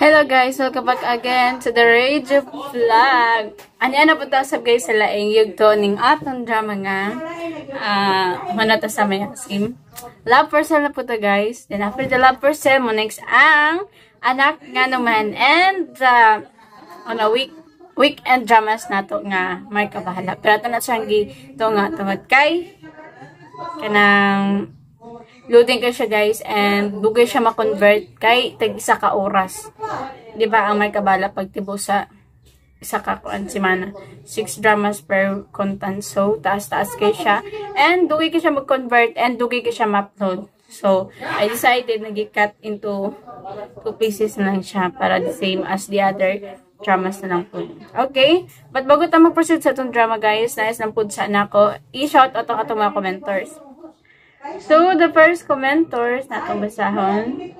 Hello guys, welcome back again to the Rage of Vlog. Anya ano na ta sa guys sa laing yugto ning atong drama nga uh, ah, manato sa may asim. Love for sale na ta guys. Then after the love for sale mo next ang anak nga naman and uh, on a week weekend dramas nato nga may kabahala. Pero ito na siyang gito nga tungod kay kanang loading ka siya guys and dugay siya ma-convert kay tag isa ka oras. 'Di ba ang may kabala pag tibo sa isa ka kuan semana. 6 dramas per content. So taas-taas kay siya and dugay ka siya mag-convert and dugay ka siya ma-upload. So I decided nag-cut into two pieces na lang siya para the same as the other dramas na lang po. Okay? But bago tayo mag-proceed sa itong drama guys, nais lang po sana ako, i-shout out ako ka mga commenters. So, the first commentors na itong basahon,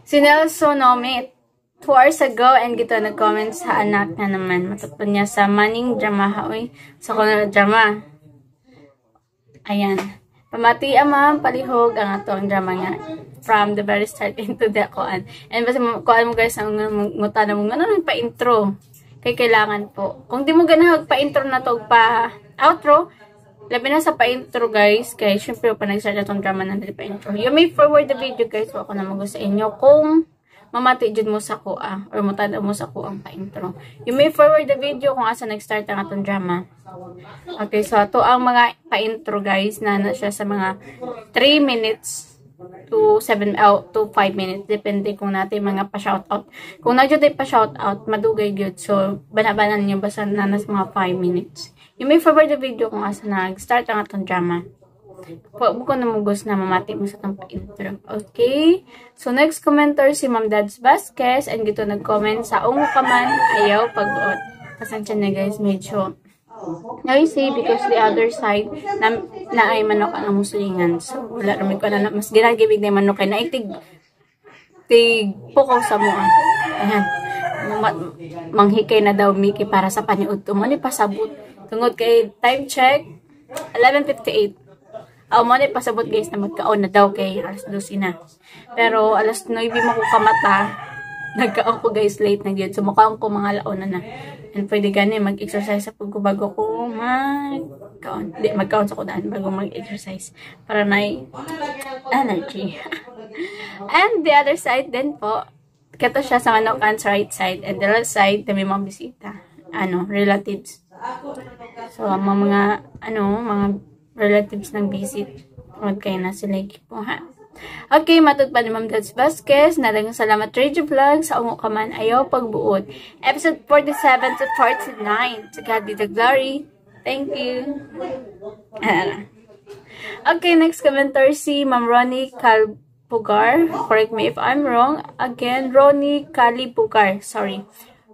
si Nelson Nomi, two hours ago, and gito nag-comment sa anak na naman. Matapon niya sa maning drama ha, haoy, sa kuno drama. Ayan. Pamati amam, palihog ang atong drama nga. From the very start into the koan. And basta kuan mo guys, ang ngutan na mo, ano pa intro? Kay kailangan po. Kung di mo ganahag pa intro na to, pa outro, Labi na sa pa-intro guys. Kaya syempre pa nag-start na itong drama natin pa-intro. You may forward the video guys. So ako na mag sa inyo kung mamati dyan mo sa ko, kuha or mutada mo sa ko ang pa-intro. You may forward the video kung asa nag-start ang itong drama. Okay, so ito ang mga pa-intro guys na na siya sa mga 3 minutes to 7 oh, to 5 minutes depende kung natin mga pa shout out kung nagyo pa shoutout madugay gyud so banabanan niyo basta nanas mga 5 minutes You may favor the video kung asa nag-start ang atong drama. Huwag mo ko na mamati mo sa itong intro. Okay? So, next commenter si Ma'am Dads Vasquez and gito nag-comment sa ungo ka man, ayaw pag-uot. Kasansya na guys, medyo noisy because the other side na, na ay manok ang musulingan. So, wala naman ko alam. Mas ginagibig na yung manok ay naitig tig pukaw sa mua. Ayan. Ma manghikay na daw Mickey, para sa paniud. Tumuli ano pasabot Tungod kay time check, 11.58. Aw mo pasabot guys na magkaon na daw kay alas 12 na. Pero alas 9 makukamata, nagkaon ko guys late na gyud. So mukaon ko mga laon na And pwede gani mag-exercise sa ko bago ko magkaon. Di magkaon sa kudaan bago mag-exercise para may energy. and the other side then po, kato siya sa manok right side and the left side dami mga bisita. Ano, relatives. So, ang mga, ano, mga relatives ng visit, huwag kayo na sila po, ha? Okay, matod pa ni Ma'am Dats Vasquez. Nalagang salamat, Radio Vlog. Sa ungo ka man, ayaw pagbuod. Episode 47 to 49. To God be the glory. Thank you. Uh, okay, next commenter si Ma'am Ronnie Calpugar. Correct me if I'm wrong. Again, Ronnie Calipugar. Sorry.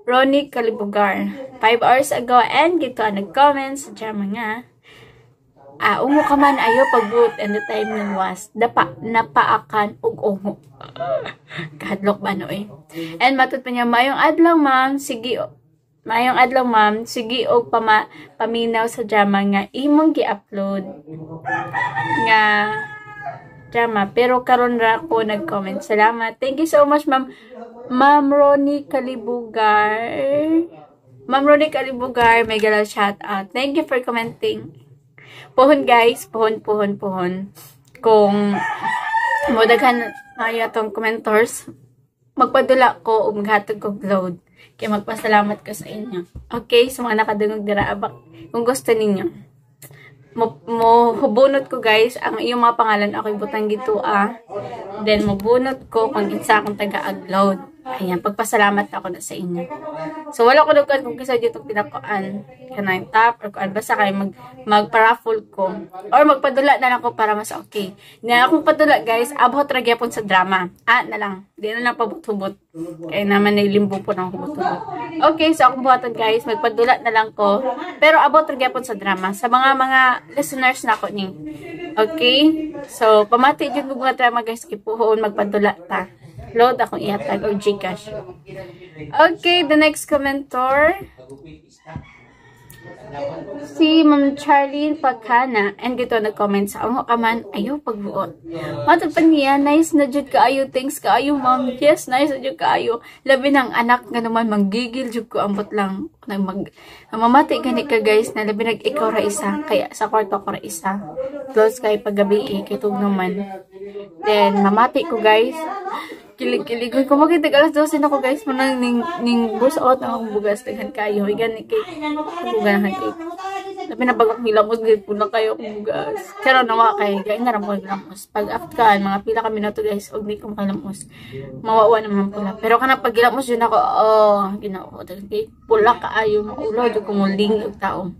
Ronnie Kalibugar. 5 hours ago and gito ang nag comments sa German nga. Ah, umo ka man ayo pagbuot and the timing was dapa napaakan og umo. Kadlok ba no eh. And matut pa niya mayong adlaw ma'am, sige Mayong adlaw ma'am, sige og pama, paminaw sa drama nga imong gi-upload nga drama pero karon ra ko nag-comment. Salamat. Thank you so much ma'am Ma'am Ronnie Kalibugar. Ma'am Ronnie Kalibugar, may galaw shout out. Thank you for commenting. Pohon guys, pohon, pohon, pohon. Kung mo daghan kaya tong commentors, magpadula ko o maghatag ko load. Kaya magpasalamat ko sa inyo. Okay, sa so mga nakadungog dira abak. Kung gusto ninyo mobunot mo, ko guys ang iyong mga pangalan ako'y butang gito ah then mobunot ko kung isa akong taga-upload Ayan, pagpasalamat ako na sa inyo. So, wala ko nagkuhan kung kisa dito pinakuan ka na yung top or kuan. Basta kayo mag, magparaful ko. Or magpadula na lang ko para mas okay. Na akong padula, guys, abot ragyapon sa drama. Ah, na lang. Di na lang pabut hubot Kaya naman nailimbo po ng hubot-hubot. Okay, so akong buhatan, guys. Magpadula na lang ko. Pero abot ragyapon sa drama. Sa mga mga listeners na ako ni. Okay? So, pamati dyan mga drama, guys. Kipuhon, magpadula ta load akong ihatag or oh, Gcash. Okay, the next commentor. Si Ma'am Charlene Pagkana and gito nag-comment sa ang kaman ayo pagbuot. Matapang niya, nice na jud kaayo, thanks kaayo ma'am. Yes, nice na jud kaayo. Labi ng anak nga naman manggigil jud ko ambot lang nag mag mamati gani ka guys na labi nag ikaw ra isa kaya sa kwarto ko ra isa. Close kay paggabi eh, kitog naman. Then, mamati ko guys. Kilig-kilig. Kung kumagin, tag alas 12 na ko guys. Manang ning, ning bus out na bugas. Taghan kayo. Higan ni cake. Buganahan cake. Lapi na bagak nilamos. Gayun po na kayo akong bugas. Pero nawa kay. Gain na ramon nilamos. Pag afkan, mga pila kami na to guys. Og di ko makalamos. Mawawa naman pula. Pero kana pag gilamos yun ako. Oh, ginawa ko. Pula kaayo. Maulo. Diyok kumuling. Yung taong.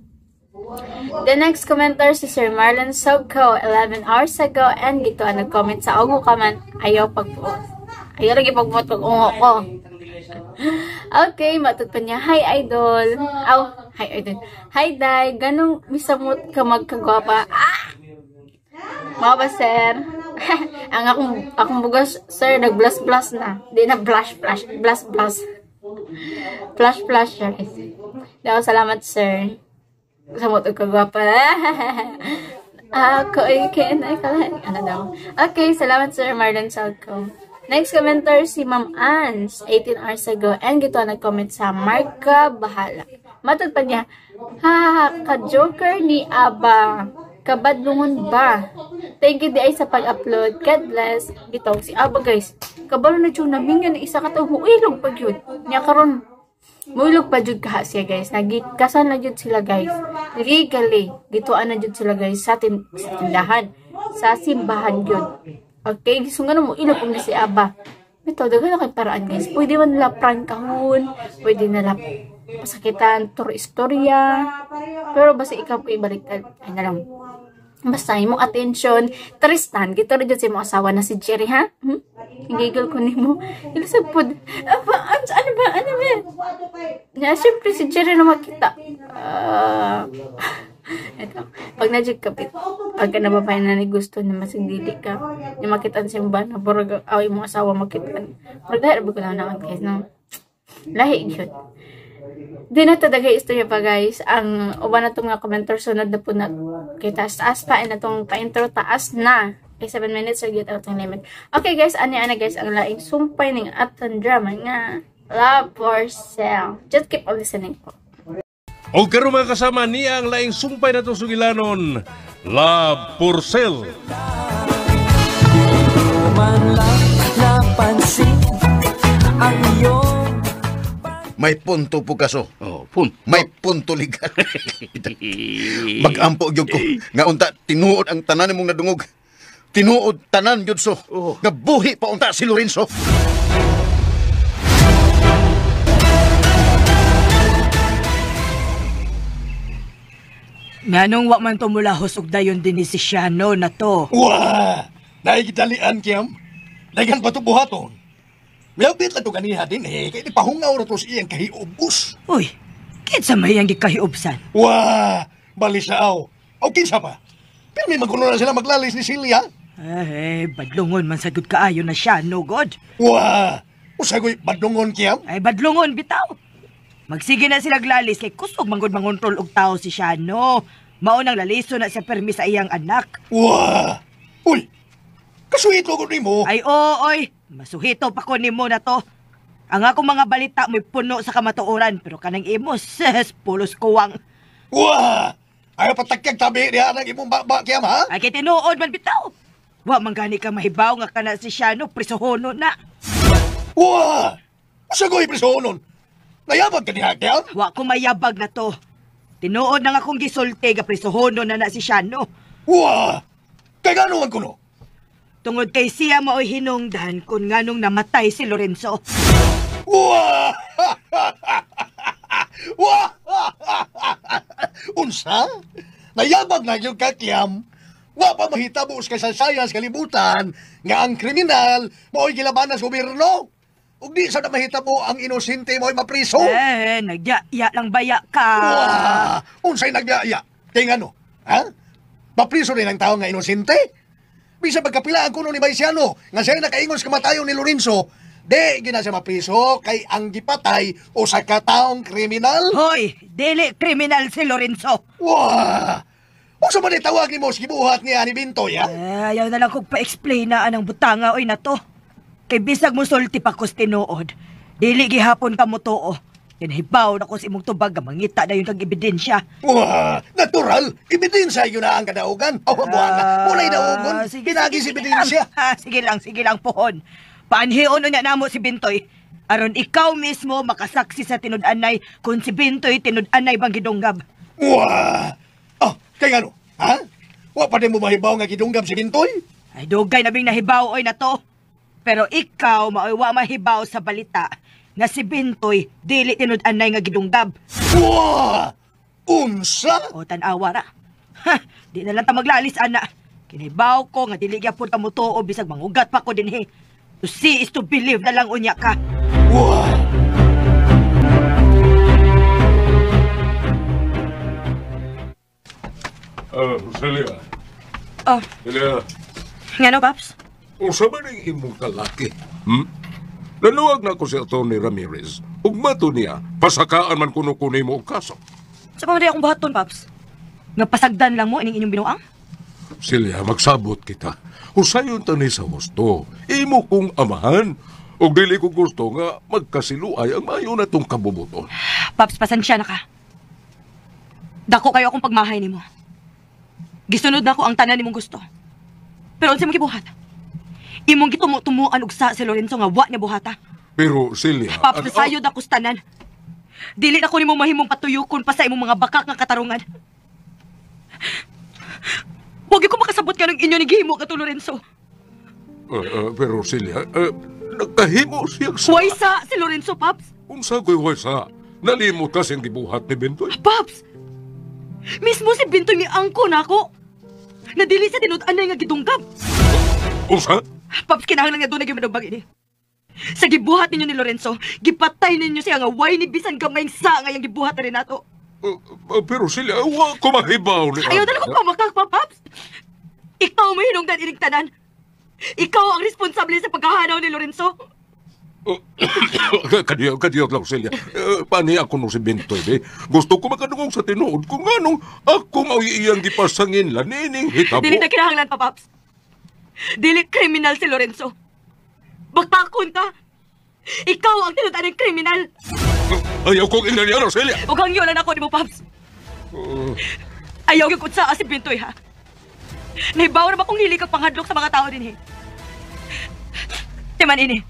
The next commenter si Sir Marlon Sogko, 11 hours ago, and dito ang nag-comment sa ka man, ayaw pagpuot. Ayaw lagi pagpuot kung ungo ko. okay, matutpan niya, hi idol. Aw, oh, hi idol. Hi day, ganong misamot ka magkagwapa. Ah! Mga ba, sir? ang akong, akong bugas, sir, nag-blush-blush na. Di na blush-blush, blush-blush. Flash, flash, guys. Daw, salamat, sir. Samot ko gwapa. Eh? Ako ay KNI kalahin. Ano daw? Okay, salamat Sir Marlon Salco. Next commenter si Ma'am Ans, 18 hours ago. And gito nag-comment sa Marka Bahala. Matod pa niya, ha, ka-joker ni Aba. Kabadlungon ba? Thank you di sa pag-upload. God bless. Gito si Aba guys. Kabalo na dyan na mingan isa katawang ilog pag yun. Niya karon Mulog pa jud kaha siya guys. Nagikasan na jud sila guys. Legally, dito na jud sila guys sa, tin sa tindahan, sa simbahan jud. Okay, so nga mo ina kung si Aba. Ito, dagan na paraan guys. Pwede man nila prank kahon, pwede nila pasakitan, tour istorya. Pero basta ikaw ko ibalik ay na lang. Basta mo attention. Tristan, gito rin dyan sa imong asawa na si Jerry, ha? Hmm? Gigil ko ni mo. Ilusag po. Aba, ano ba? Ano ba? Yeah, Siyempre, si Jerry na makita. Uh, ito. Pag na-jig kapit, pag na nababay na ni gusto na masigdili ka, yung makita sa imong ba na burag, aw, imong asawa makita. Pero dahil ba ko lang naman, guys, no? Lahi, yun. Dinato dagay istorya ba guys ang uban na mga commenter sunod na po na kita sa taas pa and atong pa-intro taas na kay 7 minutes or get out ng limit. Okay guys, ani ana guys ang laing sumpay ning atong drama nga love for sale. Just keep on listening po. O karo mga kasama niya ang laing sumpay na itong sugilanon, Love for Sale. May punto po kaso. Oh, punto. May punto ligal. Magampo gyud ko nga unta tinuod ang tanan nimong nadungog. Tinuod tanan gyud so. Oh. Nga buhi pa unta si Lorenzo. Nganong wa man tumulahos og dayon din ni si Shano na to. Wa! Naigidalian kiyam. Dagan pa to buhaton. Milabit lang ito ganiha din eh, kaya di pahungaw na ito sa iyang kahiubus. Uy, kinsa may iyang gikahiubsan? Wah, bali sa aw. Aw, kinsa pa? Pero may magulo na sila maglalis ni Silya. Ah, eh, badlongon man sagod kaayo na siya, no god. Wah, usagoy badlongon kiyam? Ay, badlongon, bitaw. Magsige na sila glalis kay kusog manggod mangontrol og tao si Shano. Maunang laliso na sa permi sa iyang anak. Wah! Uy! Kasuhit ko ni mo! Ay, oo, oy! Masuhito pa ko mo na to. Ang ako mga balita mo'y puno sa kamatuoran, pero kanang imo, ses, pulos kuwang. Wah! Ayaw patagkag tabi niya ng imong baba kiyam, ha? Ay kitinood man bitaw. Wa manggani ka mahibaw nga kana si Shano prisohonon na. Wah! Sagoy prisohonon. Nayabag ka niya kiyam? Wa ko mayabag na to. Tinuod na nga kong gisulti ga prisohonon na na si Shano. Wah! Kay gano'n ko no? Tungod kay siya mo hinungdan kung nganong namatay si Lorenzo. Unsa? Nayabag na yung kakiyam. Wa pa mahitabo sa kasaysayan sa kalibutan nga ang kriminal mo'y gilaban sa gobyerno. Ug di sa mahitabo ang inosente mo'y mapriso. Eh, nagyaya lang baya ka. Wah, unsay nagyaya? Kay ngano? Ha? Mapriso rin ang tao nga inosente? Bisa pagkapilaan kuno ni Baisiano, nga siya nakaingon sa kamatayong ni Lorenzo, de, gina siya mapiso kay ang gipatay o sa kataong kriminal? Hoy, dili kriminal si Lorenzo. Wah! O sa man tawag ni mo si buhat niya ni Bintoy, ha? Ay, eh, ayaw na lang kong pa-explain na anang butanga oy na to. Kay bisag mo sulti pa kustinood, dili gihapon ka mo to, oh. Inhibaw na ko si imong tubag, mangita na yun kang ebidensya. Wah, natural! Ebidensya yun na ang kadaugan. oh, mo nga, mulay daugon, uh, sige, pinagi si ebidensya. Ah, sige lang, sige lang pohon. Paanhion na namo si Bintoy. Aron ikaw mismo makasaksi sa tinud-anay kung si Bintoy tinud-anay bang gidunggab. Wah! Oh, kay ano? Ha? Wa pa mo mahibaw nga gidunggab si Bintoy? Ay, dugay na bing nahibaw oy na to. Pero ikaw, maoy wa mahibaw sa balita nga si Bintoy dili tinud anay nga gidunggab. Wow! Unsa? O tan-awa ra. Ha, di na lang ta maglalis ana. Kinibaw ko nga dili gyapon ta mutuo bisag mangugat pa ko dinhi. To see is to believe na lang unya ka. Wow! Ah, uh, Celia. Oh. Ah. Celia. Nga no, Paps? Unsa ba ning imong kalaki? Hmm? Naluwag na ako si Atty. Ramirez. Ugmato niya, pasakaan man kuno kunin mo ang kaso. Sa pamari akong buhaton, Paps. Napasagdan lang mo ining inyong binuang? Silya, magsabot kita. Usayon ta ni sa gusto. Imo kong amahan. Og dili ko gusto nga magkasiluay ang mayo na tong kabubuton. Paps, pasensya na ka. Dako kayo akong pagmahay nimo. Gisunod na ako ang tanan nimong gusto. Pero unsa mo gibuhat? Imong gitumutumuan og sa si Lorenzo nga wa niya buhata. Pero Celia... Paps, ano- ako sa tanan. Dili na ko nimo mahimong patuyukon pa sa imong mga bakak nga katarungan. Huwag ko makasabot ka ng inyo ni Gimo ka Lorenzo. Uh, uh, pero Celia, uh, eh, nagkahimo siya sa... Huwag sa si Lorenzo, Paps. Unsa ko'y huwag sa... Nalimot ka siyang gibuhat ni Bintoy. Paps! Mismo si Bintoy ni Angko na ako. Nadili sa tinudan anay nga gidunggap. Unsa? Uh, Papiskinahon lang niya doon na gimanubag ini. Sa gibuhat ninyo ni Lorenzo, gipatay ninyo siya nga way ni bisan gamayng sa nga yung gibuhat na rin nato. Uh, uh, pero sila, uh, wa ko mahibaw ni... Ayaw na ko kumakak pa, Paps! Ikaw may hinungdan inigtanan. Ikaw ang responsable sa pagkahanaw ni Lorenzo. kadiyo, uh, kadiyo lang, Celia. Uh, pani ako nung si Bintoy, eh. Gusto ko makadungog sa tinuod kung anong ako nga iyang gipasangin la nining hitabo. Dili na kinahanglan pa, Paps. Dili kriminal si Lorenzo. Bakta kunta. Ikaw ang tinutan ng kriminal. Ayaw kong inganyan, Roselia. Huwag ang yolan ako ni mo, Pabs. Uh... Oh. Ayaw yung kutsa si Bintoy, eh, ha? Naibawa na ba kung nilikag panghadlok sa mga tao din, eh? Timan ini.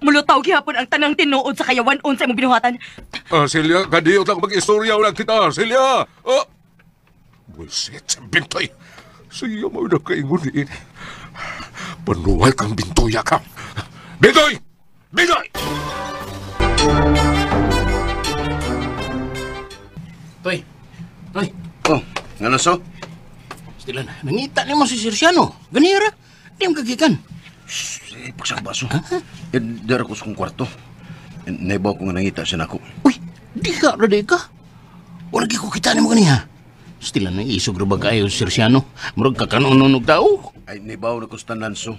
Mulutaw gihapon ang tanang tinuod sa kayawan on sa imong binuhatan. Ah, Celia, kadiyo lang mag-istorya ulang kita, Celia! Ah! Oh. Bullshit, Bintoy! Saya mau dah keingun ini. Penuhal kang bintoy ya kang. Bintoy! Bintoy! Tui, tui. Oh, nga na so? Stilan, nangita ni mo si Sirsiano. Ganira, eh? di mo kagikan. Shhh, ipagsang baso. Ha? Huh? Eh, dara ko sa eh, kong kwarto. Eh, Naibaw ko nga nangita siya na ako. Uy, di ka, radeka. Wala ko kita ni mo ganiha. Ha? Stila na isugro ba kayo, Sir Siano? Murag kakanununog tao. Ay, nibaw na kustanan Nanso.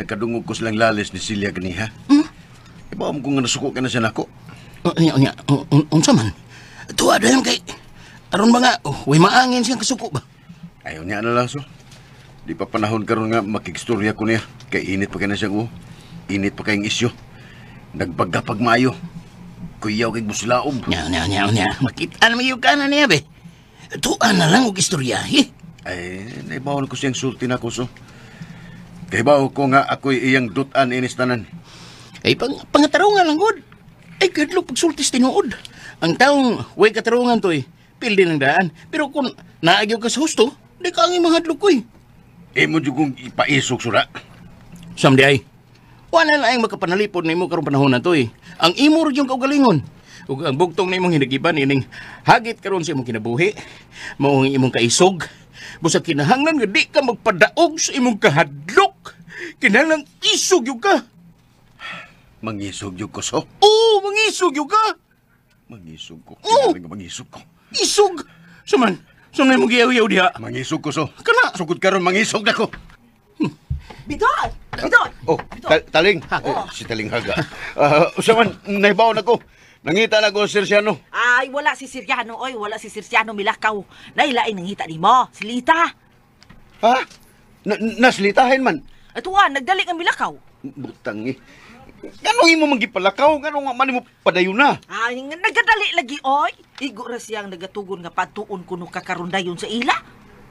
Nagkadungog ko silang lalis ni Silya ganiha. Hmm? Ibaw mo kung nasuko ka na siya nako. Unya, oh, unya, unsa man. Tuwa dayon kay... Aron ba nga, oh, maangin siyang kasuko ba? Ayaw niya na lang so. Di pa panahon karon nga makikstorya ko niya. Kay init pa kay na siyang oh. Init pa kayong isyo. Nagbagapag maayo. Kuyaw kay buslaob. Nya, nya, nya, nya. Makita na may yukanan niya, be. Tuan na lang og istorya, Ay, naibawon ko siyang sulti na kuso. Kaibaw ko nga ako'y iyang dutan inis tanan. Ay, pang, pangataraw nga lang, God. Ay, kadlo pagsultis tinuod. Ang taong way katarungan to'y eh, pildi ng daan. Pero kung naagyaw ka sa husto, di ka ang imahadlo ko eh. Eh, mo kong ipaisok, sura. Samdi ay, wala na ang makapanalipod ni mo karong panahon na to eh. Ang imo rin yung kaugalingon ug ang bugtong nimong hinagiban ining hagit karon sa imong kinabuhi mao ang imong kaisog busa kinahanglan nga di ka magpadaog sa imong kahadlok kinahanglan isog yung ka mangisog yung ko so oo mangisog yung ka mangisog ko kinahanglan nga mangisog ko isog suman suman imong giyaw-yaw diha mangisog ko so kana sugod karon mangisog na ko Bidot! Hmm. Bidot! Oh, Bidoy. Ta- taling. Ha? Oh. si Taling Haga. Uh, ah, usaman, naibaw na Nangita na ko Sir Siano. Ay, wala si Siriano, oy. Wala si Siriano Milakaw. Nailain nangita ni mo. Silita. Ha? Na naslitahin man. Ito ah, nagdali ang Milakaw. Butang eh. Ganong imo magipalakaw? Ganong nga man mo padayon na? Ay, nga, nagadali lagi, oy. Igo ra siyang nagatugon nga patuon kuno kakarundayon sa ila.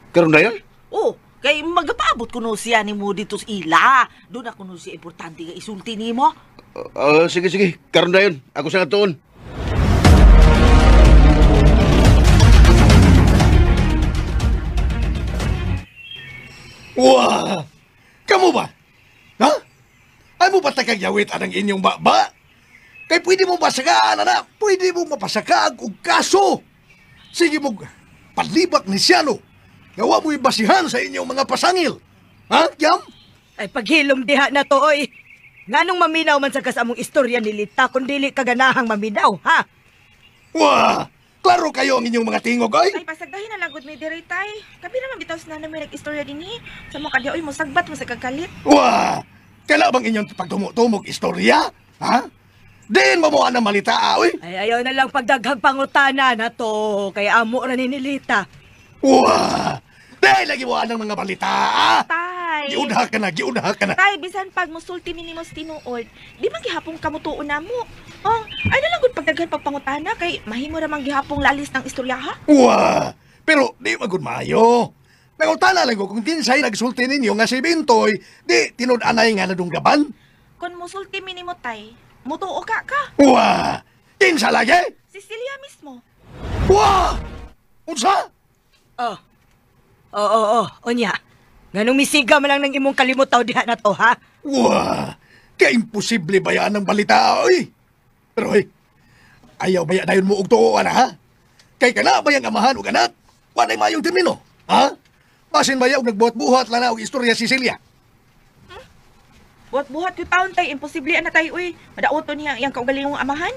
Karundayon? Oo. Oh, Kay magapaabot ko no siya ni mo dito sa ila. Doon ako no siya importante nga isulti ni mo. Uh, uh, sige, sige. Karoon na yun. Ako sa natuon. Wah! Kamu ba? Ha? Ay mo ba tagagyawit anang inyong baba? Kay pwede mo masagaan, anak. Pwede mo mapasakaan kung kaso. Sige mo, palibak ni siya, no? Nga wa mo'y basihan sa inyong mga pasangil. Ha, Yam? Ay, paghilom diha na to, oy. Nganong maminaw man sa kasamong istorya ni Lita, kung dili kaganahang maminaw, ha? Wah! Klaro kayo ang inyong mga tingog, oy! Ay, pasagdahin na lang, may diray, tay. Kabi naman bitaw na nanay may nag-istorya din, eh. Sa mga kadya, oy, musagbat, musagkagkalit. Wah! Kailan bang inyong pagdumutumog istorya? Ha? Diin mo mo ang malita, ah, oy! Ay, ayaw na lang pagdaghag pangutana na to. Kaya amo ra ni Lita. Wah! Dahil lagiwaan ng mga balita, ah! Tay! Giunaha ka na, giunaha ka na. Tay, bisan pag musulti ni Nimos tinuod, di man gihapong kamutuon na mo. Oh, ano lang gud pagdaghan pagpangutana kay mahimo ra man gihapong lalis ng istorya ha? Wow! Pero di magud maayo. Nangutana lang ko kung tinsay nagsulti ninyo nga si Bintoy, di tinud-anay nga nadunggaban. Kung musulti minimo tay, mutuo ka ka. Wow! Kinsa lagi? Si Celia mismo. Wow! Unsa? Ah, Oo, oh, oo, oh, oh. Onya, ganong misiga man lang ng imong kalimutaw diha na to, ha? Wah! Kaimposible ba yan ang balita, oy? Pero oy, ayaw ba yan mo og ana, ha? Kay ka na ba yung amahan o anak? Wanay mayong termino, ha? Masin ba yan nagbuhat-buhat lang na og istorya si Celia? Hmm? Buhat-buhat yung taon tay, imposible na tay, oy. Madauto niya iyang kaugalingong amahan.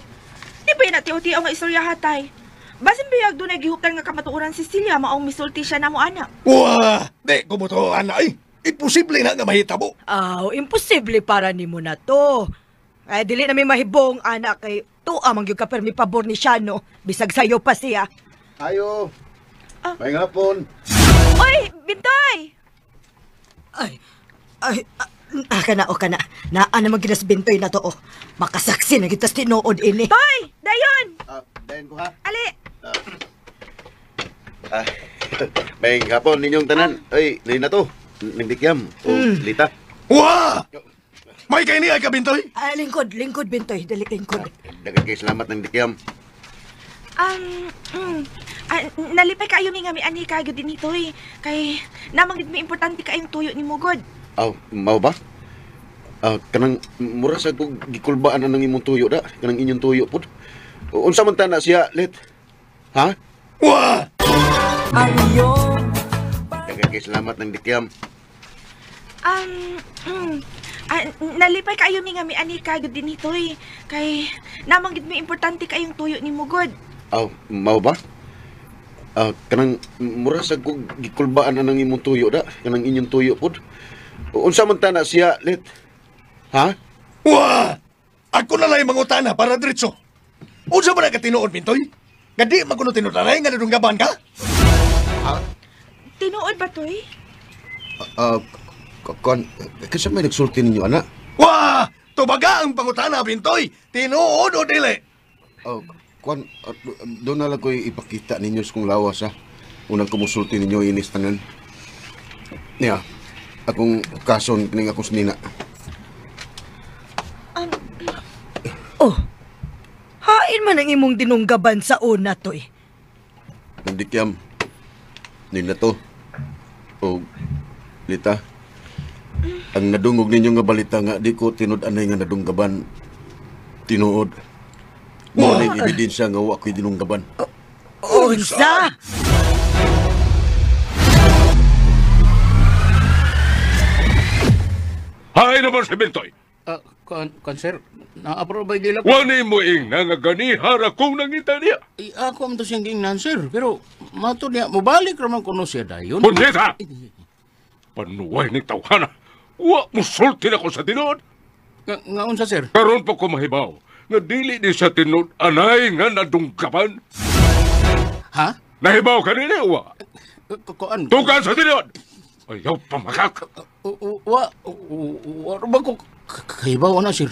Di ba na natiyaw-tiyaw nga istorya hatay? Basin biyag doon ay gihuptan nga kamatuoran si Celia maong misulti siya na mo anak. Wah! Di ko to anak eh. Imposible na nga mahitabo. Aw, imposible para ni mo na to. Ay, dili na may mahibong anak kay to amang ah, yung kapermi pabor ni siya Bisag sayo pa siya. Ayo. Ah. May hapon. Oy, Bintoy! Ay, ay, ah, ah, kana o oh, kana. Naa naman ginas Bintoy na to o. Oh. Makasaksi na kita tinood ini. Toy! Dayon! Ah, dayon ko ha. Ali! Ah, may hapon ninyong tanan. Ay, dili na to. Nagdikyam. O, hmm. lita. Wa! May kay ni ay kabintoy? Ay, lingkod, lingkod, Bintoy. Dali, lingkod. Ah, Dagan kay salamat ng dikyam. Um, mm, ah, nalipay kayo mi nga mi ani kayo din ito eh. Kay, namang gid mi importante kayong tuyo ni Mugod. Aw, mao ba? Ah, kanang mura sa kog gikulbaan na ng imong tuyo da. Kanang inyong tuyo pud Unsa man ta na siya, let. Ha? Wah! Ayo! Nagkakisalamat ng dikyam. Um, mm, ah, nalipay kayo mi nga mi ani kagod din ito Kay, namanggit mi importante kayong tuyo ni Mugod. Aw, mao ba? Ah, kanang mura sa kog gikulbaan na ng imong tuyo da, kanang inyong tuyo pod. Unsa man tana siya, let. Ha? Wah! Ako na lang mangutana para diretso. Unsa man na ka tinuod, Pintoy? Nga di magulo tinutaray nga nadong gaban ka? Ah, Tinuod ba to eh? Ah, ah, k- kon, kasi may nagsulti ninyo, anak. Wah! Tubaga ang pangutana, Bintoy! Tinuod o dili! Oh, kon, ah, do- doon na lang ko ipakita ninyo sa kong lawas, ha? Ah. Unang kumusulti ninyo, inis tanan. Niya, akong kason, kining akong sinina. Um, Oh, Hain man ang imong dinunggaban sa una to eh. Hindi kiyam. Nila to. O, Lita. Ang nadungog ninyo nga balita nga, di ko tinud-anay nga nadunggaban. Tinuod. Mo oh. na yung ebidensya nga wa ko'y dinunggaban. O, unsa? Hay naman si Bintoy! Ah, Kan kanser, na-approve nila ko. Wani mo ing nangagani kong nangita niya. I, ako ang siyang ingnan, sir. Pero mato niya, mabalik raman kuno siya dayon. Kundita! Panuway ni tawhana. Wa mo sulti na ko sa tinod. Nga, nga unsa, sir? Karon pa ko mahibaw nga dili ni sa tinod anay nga nadungkapan. Ha? Nahibaw ka nila, wa? Eh, kuan. Tungkan sa tinod! Ayaw pa makak. Uh, uh, uh, wa, wa, wa, wa, Kaibaw na ano, sir.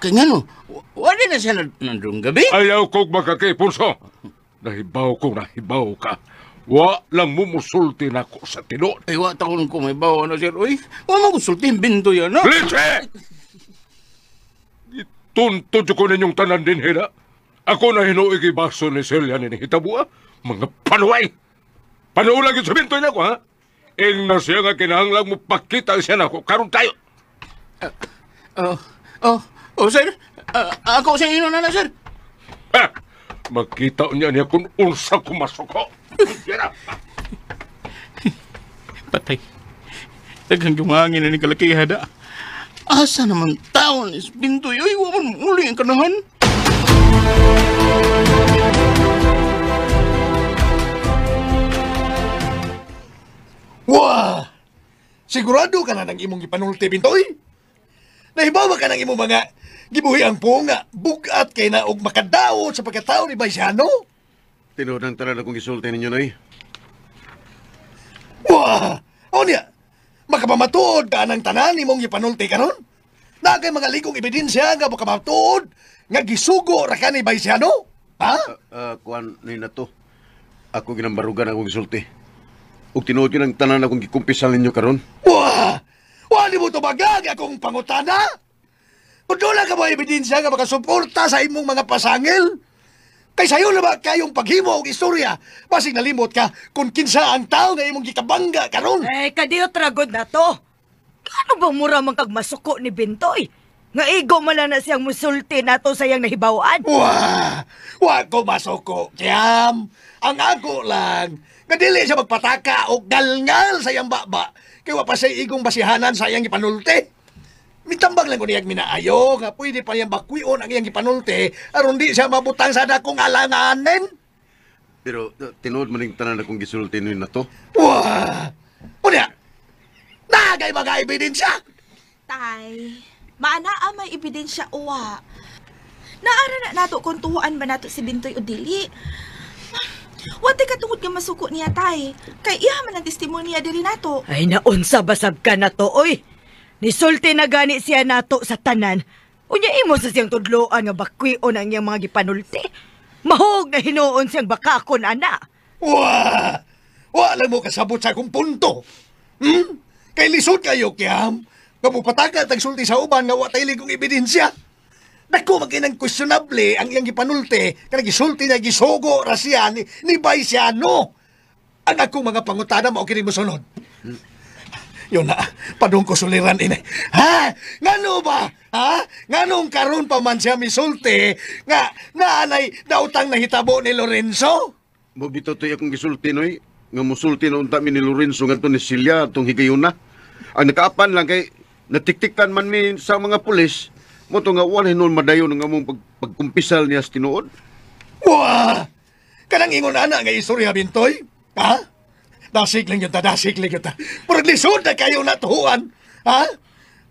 Kaya nga no, wala na siya nandung gabi. Ayaw kong makakipulso. Nahibaw ko, nahibaw ka. Wa lang mo musulti na ko sa tinod. Ay, wa taon ko may bawa na ano, sir. Uy, wa mo musulti, bindo yan na. Blitze! Ituntod ko ninyong tanan din, hina. Ako na hinuig ibaso ni Celia ni Hitabua. Mga panuway! Panuulang yung sabinto niya ko, ha? Ing na siya nga kinahanglang mo pakita siya na ko. Karoon tayo! Uh, Oh, oh, oh, sir. Uh, ako siya yun, nana, sir. Eh, magkita niya niya kung ursa kumasok ko. Patay. Taghang yung hangin na ni kalakihan, ha? Asa naman taon is pinto yun? Iwan mo muli ang kanahan. Wah! Sigurado ka na nang imong ipanulti, Bintoy? Eh? Nahibawa ka ng imo mga gibuhi ang punga, bugat kay naog og makadao sa pagkatao ni Baysiano. Tinudan tara na kong isulti ninyo, Noy. Wah! O niya, makamamatuod ka ng tanan imong ipanulti karon? Nagay mga ligong ebidensya nga makamamatuod nga gisugo ra ka ni Baysiano? Ha? Uh, uh, kuan ni na to. Ako ginambarugan akong isulti. Ug tinuod yun ang tanan akong gikumpisa ninyo karon. Wah! Wali mo tubagag akong pangutana? Udula ka mo ebidensya nga makasuporta sa imong mga pasangil? Kay sayo na ba kayong paghimo og istorya? Basig nalimot ka kung kinsa ang tao nga imong gikabangga karon. Eh, kadiyo tragod na to. Kano ba mura mang kagmasuko ni Bintoy? Nga igo man na siyang musulti na to sa iyang nahibawaan. Wah! Wa ko masuko, Jam. Ang ako lang, nga dili siya magpataka o galngal sa iyang baba kaya wapasay igong basihanan iyang ipanulti. Mitambag lang ko niyag minaayo nga pwede pa iyang bakwion ang iyang ipanulti aron di siya mabutang sa dakong alanganen. Pero uh, tinuod man ning tanan akong gisulti nun na to. Wah! Unya! Nagay mga ebidensya! Tay, maanaa may ebidensya uwa. Naara na nato kung tuwaan ba nato si Bintoy o dili. Wante tungod nga masuko niya tay. Kay iya man ang testimonya diri nato. Ay naunsa basag ka na to, oy. Nisulti na gani siya nato sa tanan. Unya imo sa siyang tudloan nga bakwion nang iyang mga gipanulti. Mahog na hinuon siyang bakakon ana. Wa! Wala mo kasabot sa akong punto. Hmm? Kay lisod kayo, Kiam. Kamupatagat sulti sa uban nga watay ligong ebidensya. Nako, maginang questionable ang iyang gipanulte, kanang gisulti na gisugo, rasyan, ni, ni Baisiano. Ang ako mga pangutana, maukini mo sunod. Hmm. Yun na, padung ko suliran ini. Ha? Ngano ba? Ha? Nganong karon pa man siya misulte nga naanay dautang hitabo ni Lorenzo? Mabito to akong gisulti noy. Nga musulti noon unta ni Lorenzo nga ni Silya atong higayon na. Ang nakaapan lang kay natiktikan man mi sa mga pulis mo to nga wala hinon madayon nga among pag pagkumpisal niya sa tinuod. Wah! Kanang ingon ana nga istorya bintoy. Ha? Dasig lang yun ta, dasig lang yun ta. Murag lisod na kayo natuhuan. Ha?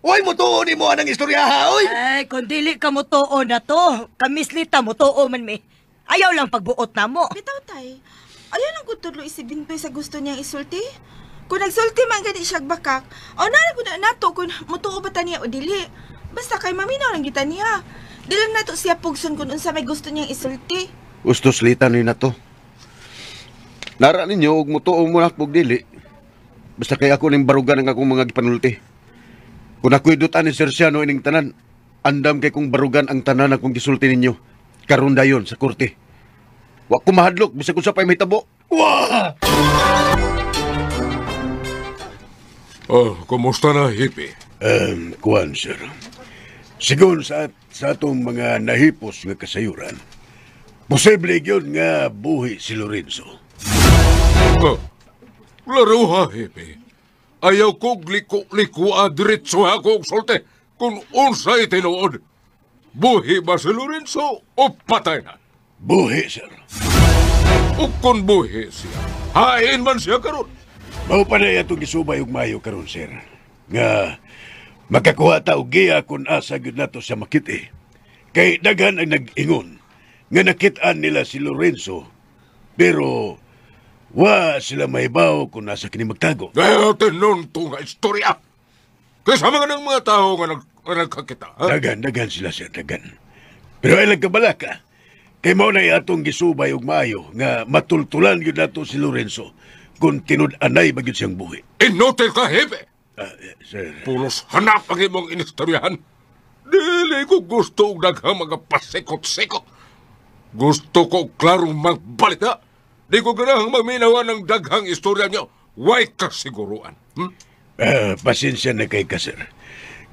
Uy, mutuon ni mo anang istorya ha, oy! Ay, kung dili ka mutuon na to, kamislita mutuon man mi. Ayaw lang pagbuot na mo. Bitaw tay, ayaw lang ko tuloy si Bintoy sa gusto niyang isulti. Kung nagsulti man gani siya bakak, o na na nato kung mutuo ba ta niya o dili. Basta kay maminaw lang kita niya. Dilan na to siya pugson kung unsa may gusto niyang isulti. Gusto slitan ni na to. Nara ninyo, huwag mo to muna at dili. Basta kay ako ning barugan ang akong mga gipanulti. Kung ako'y dutan ni Sir Siano ining tanan, andam kay kong barugan ang tanan akong gisulti ninyo. Karun dayon sa kurte. Wa ko mahadlok, bisag kung sa pa'y may tabo. Wah! Oh, kumusta na, hippie? Um, kuwan, sir. Sigon sa, sa atong mga nahipos nga kasayuran, posible yun nga buhi si Lorenzo. Oh, laro ha, Hepe. Ayaw kong liko-liko adritso ha kong solte kung unsay tinuod. Buhi ba si Lorenzo o patay na? Buhi, sir. O kung buhi siya, hain man siya karon. Mao pa na itong gisubay ug mayo karon, sir. Nga, Makakuha ta og giya kun asa gyud nato sa Makiti. Kay daghan ang nag-ingon nga nakit-an nila si Lorenzo pero wa sila mahibaw kung nasa kini magtago. Dahil tinon to nga istorya. Kaysa mga ng mga tao nga, nag, nagkakita. Ha? Dagan, dagan sila sir, dagan. Pero ay nagkabalaka. Kay mao na atong gisubay og maayo nga matultulan gyud nato si Lorenzo kung tinud-anay ba gyud siyang buhi. Inotel ka, hebe! Uh, sir. Pulos hanap ang imong inistoryahan. Dili ko gusto og daghang mga pasikot-sikot. Gusto ko klaro magbalita. Di ko ganahang maminawa ng daghang istorya niyo. Way kasiguruan. Hmm? Uh, pasensya na kay ka, sir.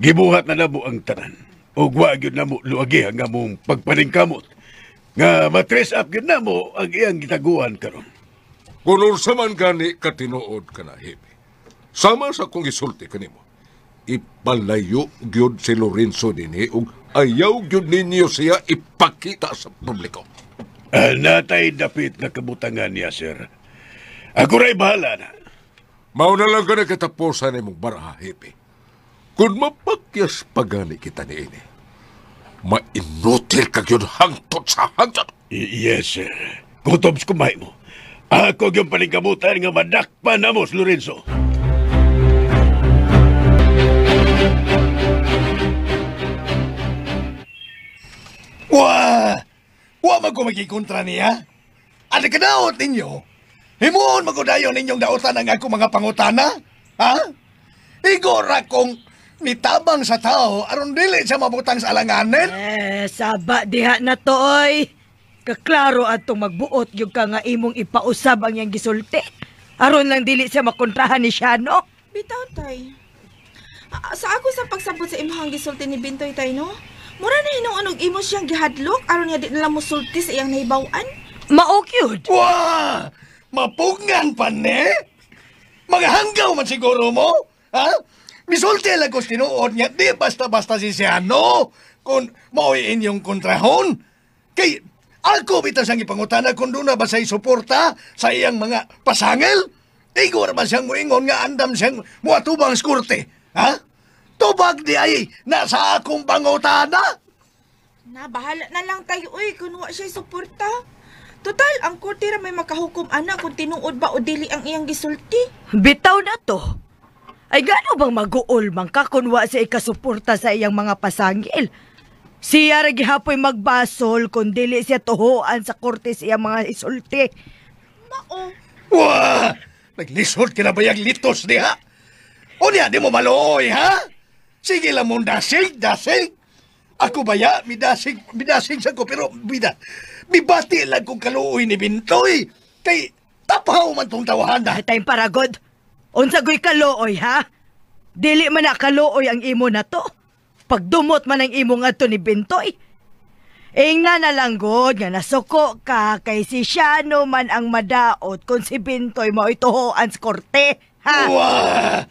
Gibuhat na namo ang tanan. O wag yun mo luagi ang among pagpaningkamot. Nga matres up yun mo ang iyang gitaguan karon. Kung ursaman gani katinuod ka na, Hebe. Sama sa kong isulti kanimo. Ipalayo gyud si Lorenzo dinhi ug ayaw gyud ninyo siya ipakita sa publiko. Uh, natay dapit nga kabutangan niya, sir. Ako ra'y bahala na. Mauna lang ka na katapusan ni mong baraha, Hepe. Kung mapakyas pagani kita ni ini, mainutil ka yun hangtot sa hangtot. Y- yes, sir. Kutobs kumay mo. Ako yung paningkabutan nga madakpan na mo, Lorenzo. Lorenzo. Wah! Wa man ko magkikontra niya. Ano kadaot ninyo? Himuon magudayon ninyong daotan ang ako mga pangutana? Ha? Igora kong nitabang sa tao aron dili siya mabutang sa alanganin? Eh, saba diha na to, oy. Kaklaro atong magbuot yung ka nga imong ipausab ang yang gisulti. Aron lang dili siya makontrahan ni siya, no? Bitaw, tay. Sa ako sa pagsabot sa imong gisulti ni Bintoy, tay, no? Mura na inong anog imo siyang gihadlok aron nga di nila musulti sa iyang nahibawan. Mao cute. Wah! Mapungan pa ne? Magahanggaw man siguro mo? Ha? Misulti lang ko tinuod niya, di basta-basta si Siano. Kung mauiin yung kontrahon. Kay, ako bitas ang ipangutana kung doon na ba sa isuporta sa iyang mga pasangil. Igor ba siyang muingon nga andam siyang muatubang skurte? Ha? Tubag di ay nasa akong bangutana. Na, bahala na lang tayo, uy, kung wa siya suporta. Total, ang korte ra may makahukom ana kung tinuod ba o dili ang iyang gisulti. Bitaw na to. Ay gaano bang maguol man ka kung wa ikasuporta sa iyang mga pasangil? Siya ra gihapoy magbasol kung dili siya tuhoan sa korte sa iyang mga isulti. Mao. Wah! Naglisod kinabayag litos niya. O niya, di mo maluoy, ha? Sige lang mong dasig, dasig. Ako baya, midasig, midasig sa ko, pero bida, bibati lang kong kaluoy ni Bintoy. Kay, tapahaw man tong tawahan na. Tayong paragod. unsa Unsagoy kaluoy, ha? Dili man na kaluoy ang imo na to. Pagdumot man ang imo nga to ni Bintoy. Ing eh, na nalanggod nga nasuko ka kay si Shano man ang madaot kung si Bintoy mo ituhoan sa korte, ha? Wow!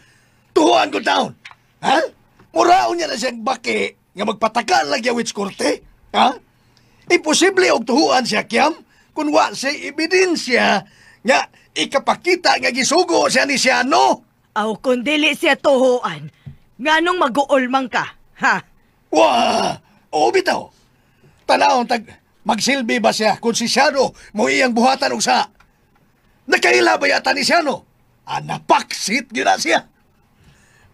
Tuhuan ko down! Ha? Muraon niya na siyang baki nga magpatakaan lang yawits korte. Ha? Imposible og tuhuan siya kiyam kung wa siya ebidensya nga ikapakita nga gisugo siya ni siya no. Aw kung dili siya tuhuan, nganong maguol uulmang ka, ha? Wah! Oo bitaw. Tanaon tag magsilbi ba siya kung si Siano mo iyang buhatan og sa Nakaila ba yata ni Siano? Ah, napaksit gina siya.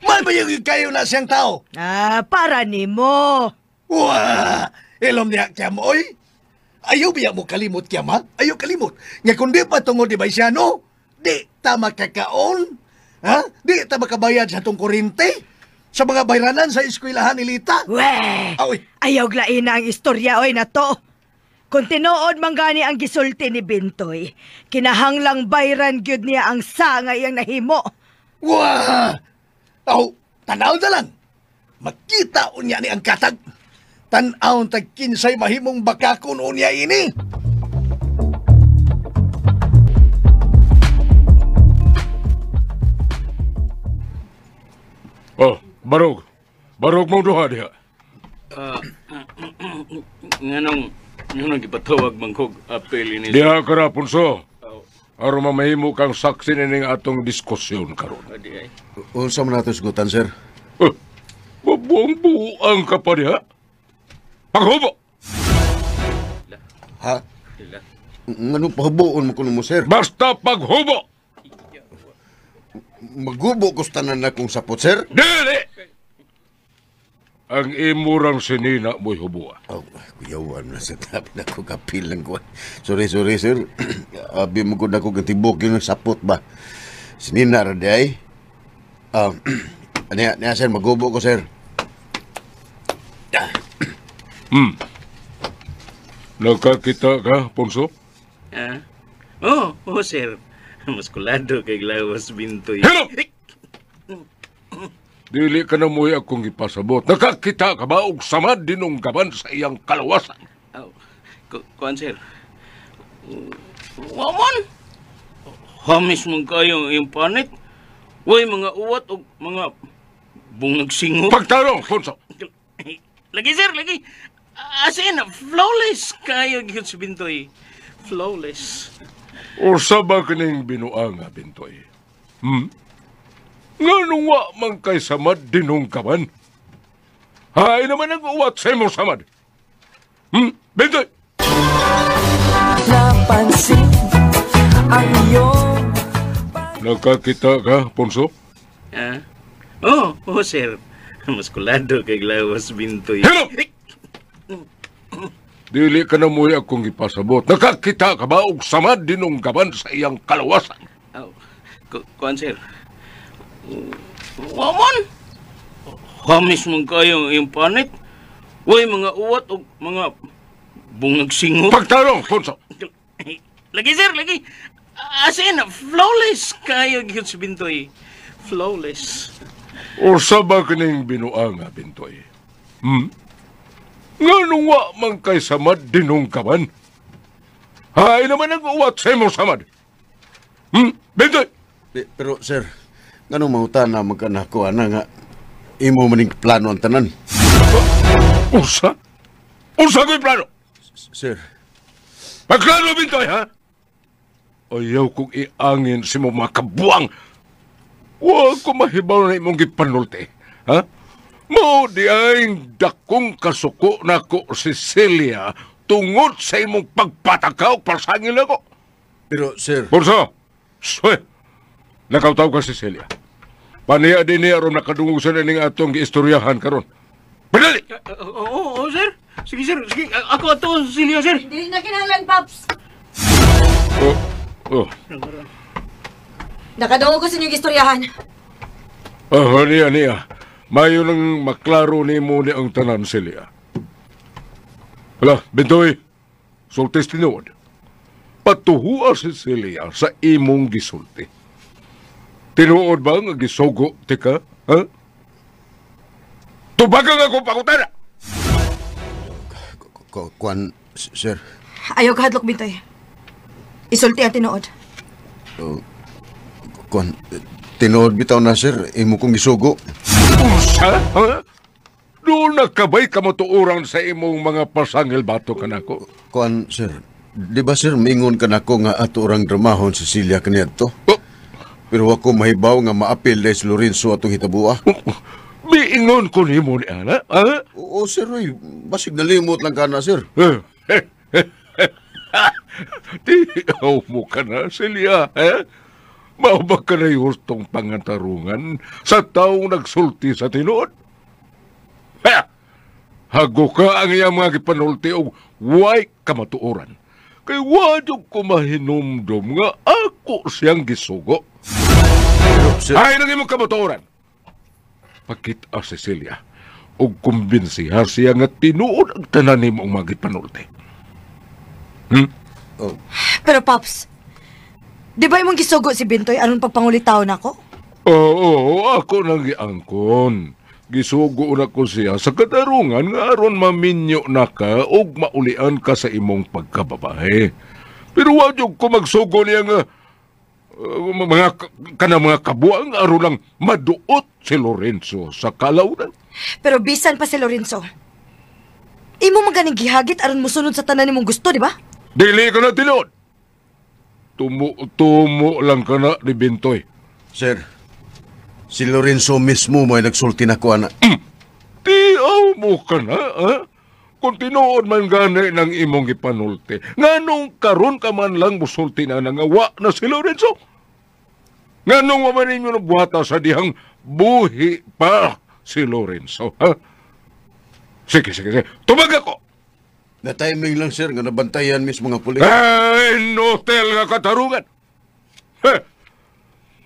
Mamayagig kayo na siyang tao. Ah, para nimo. Wah! Ilom niya kaya mo, oy. Ayaw biya mo kalimot kaya mag? Ayaw kalimot. Nga kundi pa tungo di ba siya, no? Di tama kakaon. Ha? Di tama kabayad sa tong kurinte. Sa mga bayranan sa eskwilahan ilita. Weh! Aoy. Ah, Ayaw glain na ang istorya, oy, na to. Kung tinuod man ang gisulti ni Bintoy, kinahanglang bayran gyud niya ang sanga iyang nahimo. Wah! Tao, tanaw na lang. Makita unya ni ang katag. Tanaw tag kinsay mahimong baka bakakon unya ini. Oh, barog. Barog mo duha diha. Uh, nganong nganong gipatawag mangkog apel ini. Diha karapon so aron mamahimo kang saksi ning atong diskusyon karon. Unsa man nato sigutan, sir? Huh, Buong buang ka pa niya. Paghubo! Ha? Ano pahuboon mo kuno mo, sir? Basta paghubo! Maghubo kustanan na kung sapot, sir? Dili! ang imurang sinina mo'y hubua. Oh, kuyawan na sa tabi na ko kapilang ko. Sorry, sorry, sir. Abi mo ko na ko gatibok yung sapot ba. Sinina ra di ay. Um, ano yan, sir, magubo ko, sir. hmm. Nakakita ka, Ponso? Ah? Oo, oh, oh, sir. Muskulado kay Lawas Bintoy. Hello! Dili ka na mo'y akong ipasabot. Nakakita ka ba og samad dinong gaban sa iyang kalawasan? Oh, kuan sir. Waman! Hamis mong kayo ang panit. Uy, mga uwat o mga bungag singo. Pagtarong, Ponso! Lagi sir, lagi. As in, flawless kayo gyud si Bintoy. Flawless. Usa ba kining binuang, Bintoy? Hmm? Nga nung wa man kay samad dinong kaban. Hay naman ang uwat sa imo samad. Hmm? Bintoy! Napansin ang iyong... Nakakita ka, Ponso? Ah? Oh, oh, sir. Maskulado kay Lawas Bintoy. Hello! Dili ka na mo'y akong ipasabot. Nakakita ka ba og samad dinong gaban sa iyang kalawasan? Oh, kuan sir. Waman! Hamis man kayo ang iyong panit. Uy, mga uwat o mga bungag singot. Pagtarong, punso! Lagi, sir, lagi. As in, flawless kayo, Giyot si Bintoy. Flawless. Ursa ba kining binuang, Bintoy? Hmm? Nga nung wa man kay samad dinong kaman. Hay naman ang uwat sa imo samad. Hmm? Bintoy! Pero, sir, Ganong mauta na magkanako na nga imo maning plano ang tanan. Usa? Usa ko'y plano? Sir. Pagklaro bintoy, ha? Ayaw kong iangin si mo makabuang. Huwag ko mahibaw na imong gipanulte. Ha? Mo di ay dakong kasuko na ko si Celia tungod sa imong pagpatakaw parsangin ako. Pero, sir... Purso! Swe! Nakautaw ka si Celia. Paniya din niya aron sa ning atong giistoryahan karon. Padali! Oo, uh, oh, oh, sir. Sige, sir. Sige, ako ato si Leo, sir. Hindi na kinahanglan, Paps. Oh, oh. Nakadungo ko sa inyong istoryahan. Oh, niya, niya. Mayo nang maklaro ni mo ni ang tanan si Leo. Hala, Bintoy. Sultis tinuod. Patuhuas si Celia sa imong gisulti. Tinuod ba nga gisugo ti ka? Ha? Huh? Tubagang ako pangutana! Kwan, sir. Ayaw ka hadlok, Bintay. Isulti ang tinuod. Uh, kuan, tinuod bitaw na, sir. Imo kong gisugo. Usa? Ha? Doon nakabay ka matuurang sa imong mga pasangil bato ka nako. Kuan, sir. Di ba, sir, mingon ka nako nga ato orang dramahon sa Silya kaniya to? Oh, pero ako mahibaw nga maapil dahil si Lorenzo atong hitabua. Ah. Biingon ko ni mo ni Ana, ha? Oo, sir Roy. Basig nalimot lang ka na, sir. Tiyaw eh, eh, eh. mo ka na, Celia, eh? Maubag ka na yustong pangatarungan sa taong nagsulti sa tinuod. Ha! Hago ka ang iyang mga kipanulti o way kamatuoran. Kay wadyo ko mahinomdom nga ako siyang gisugo. Ay nang imong kamotoran. Pakita ah, si Celia ug kumbinsiha siya nga tinuod ang tanan nimo ang magit panorte. Hmm? Oh. Pero Pops, di ba imong gisugo si Bintoy anong pagpangulitaw nako? Oo, oh, oh, ako nang giangkon. Gisugo na ko siya sa katarungan nga aron maminyo na ka ug maulian ka sa imong pagkababae. Pero wa ko magsugo niya nga Uh, mga kana mga kabuang araw lang maduot si Lorenzo sa kalawran. Pero bisan pa si Lorenzo. Imo man ganing gihagit aron musunod sa tanan nimong gusto, di ba? Dili ka na tilod. Tumo tumo lang kana ni Bintoy. Sir, si Lorenzo mismo may nagsulti na ko ana. Mm. Tiaw mo kana, ha? Ah kung tinuod man gani ng imong gipanulti. nung karon ka man lang busulti na nangawa na si Lorenzo? Nga nung waman ninyo nabuhata sa dihang buhi pa si Lorenzo, ha? Sige, sige, sige. Tubag ako! Na-timing lang, sir, nga nabantayan mis mga pulis. Ay, hotel nga katarungan!